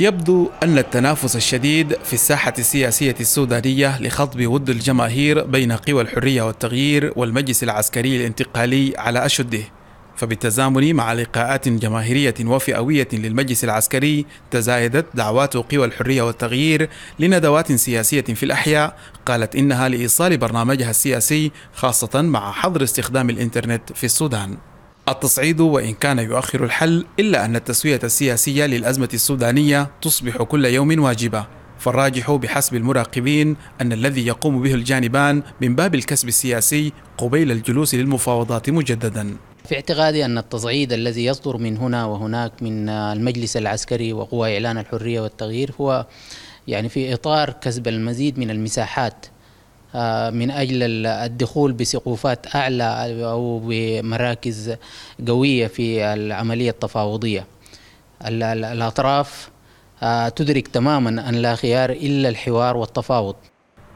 يبدو أن التنافس الشديد في الساحة السياسية السودانية لخطب ود الجماهير بين قوى الحرية والتغيير والمجلس العسكري الانتقالي على أشده فبالتزامن مع لقاءات جماهيرية وفئوية للمجلس العسكري تزايدت دعوات قوى الحرية والتغيير لندوات سياسية في الأحياء قالت إنها لإيصال برنامجها السياسي خاصة مع حظر استخدام الإنترنت في السودان التصعيد وإن كان يؤخر الحل إلا أن التسوية السياسية للأزمة السودانية تصبح كل يوم واجبة فالراجح بحسب المراقبين أن الذي يقوم به الجانبان من باب الكسب السياسي قبيل الجلوس للمفاوضات مجددا في اعتقادي أن التصعيد الذي يصدر من هنا وهناك من المجلس العسكري وقوى إعلان الحرية والتغيير هو يعني في إطار كسب المزيد من المساحات من أجل الدخول بسقوفات أعلى أو بمراكز قوية في العملية التفاوضية الأطراف آه، تدرك تماما أن لا خيار إلا الحوار والتفاوض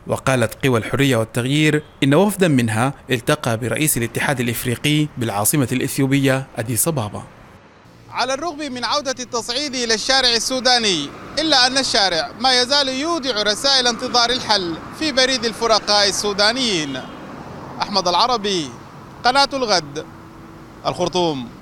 وقالت قوى الحرية والتغيير إن وفدا منها التقى برئيس الاتحاد الإفريقي بالعاصمة الإثيوبية أديس أبابا على الرغم من عودة التصعيد إلى الشارع السوداني إلا أن الشارع ما يزال يودع رسائل انتظار الحل في بريد الفرقاء السودانيين أحمد العربي قناة الغد الخرطوم